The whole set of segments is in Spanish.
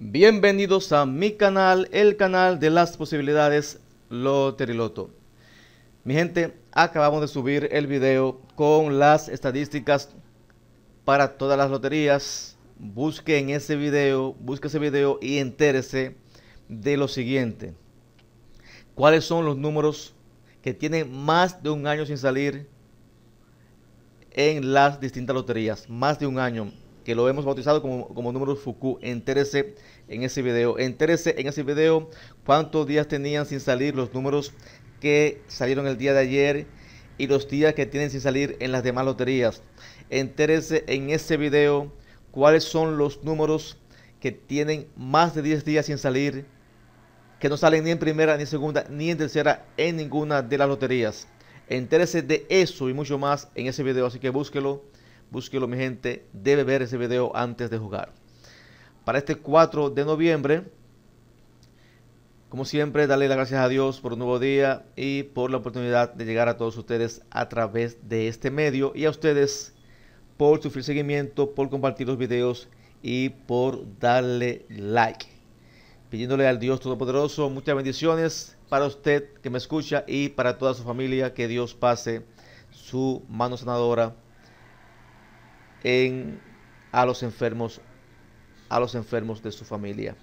Bienvenidos a mi canal, el canal de las posibilidades Loteriloto. Mi gente, acabamos de subir el video con las estadísticas para todas las loterías. Busquen ese video, ese video y entérese de lo siguiente. ¿Cuáles son los números que tienen más de un año sin salir en las distintas loterías? Más de un año que lo hemos bautizado como, número Fuku. Entérese en ese video. Entérese en ese video cuántos días tenían sin salir los números que salieron el día de ayer y los días que tienen sin salir en las demás loterías. Entérese en ese video cuáles son los números que tienen más de 10 días sin salir, que no salen ni en primera, ni en segunda, ni en tercera, en ninguna de las loterías. Entérese de eso y mucho más en ese video, así que búsquelo Búsquelo, mi gente. Debe ver ese video antes de jugar. Para este 4 de noviembre, como siempre, darle las gracias a Dios por un nuevo día y por la oportunidad de llegar a todos ustedes a través de este medio y a ustedes por su seguimiento, por compartir los videos y por darle like. Pidiéndole al Dios Todopoderoso muchas bendiciones para usted que me escucha y para toda su familia. Que Dios pase su mano sanadora en, a, los enfermos, a los enfermos de su familia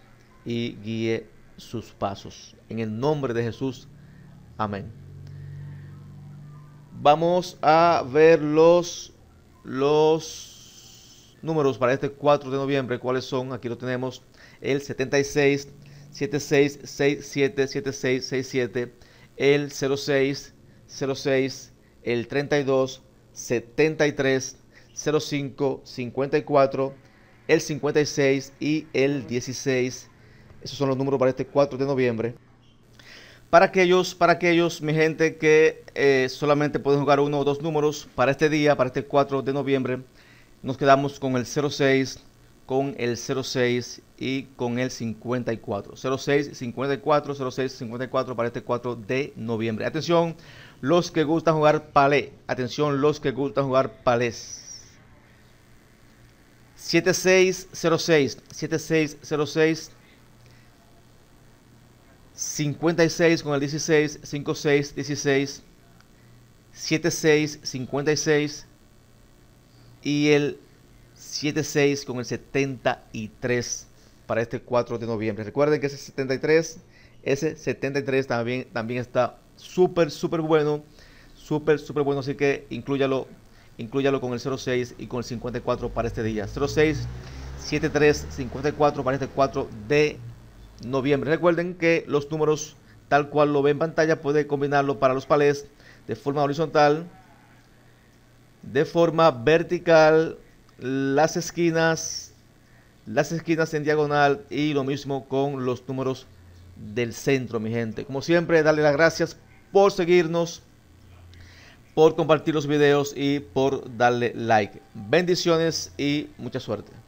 y guíe sus pasos. En el nombre de Jesús, amén. Vamos a ver los, números para este 4 de noviembre. ¿Cuáles son? Aquí lo tenemos. El 76, 76, 67, 67, el 06, 06, el 32, 73, 05, 54, el 56 y el 16. Esos son los números para este 4 de noviembre. Para aquellos, para aquellos, mi gente, que eh, solamente pueden jugar uno o dos números para este día, para este 4 de noviembre, nos quedamos con el 06, con el 06 y con el 54. 06, 54, 06, 54 para este 4 de noviembre. Atención, los que gustan jugar palé. Atención, los que gustan jugar palés. 7606, 7606, 56 con el 16, 56, 16, 76, 56 y el 76 con el 73 para este 4 de noviembre. Recuerden que ese 73, ese 73 también, también está súper, súper bueno, súper, súper bueno, así que incluyalo incluyalo con el 06 y con el 54 para este día. 06 73 54 para este 4 de noviembre. Recuerden que los números tal cual lo ve en pantalla puede combinarlo para los palés de forma horizontal, de forma vertical, las esquinas, las esquinas en diagonal y lo mismo con los números del centro, mi gente. Como siempre, darle las gracias por seguirnos por compartir los videos y por darle like. Bendiciones y mucha suerte.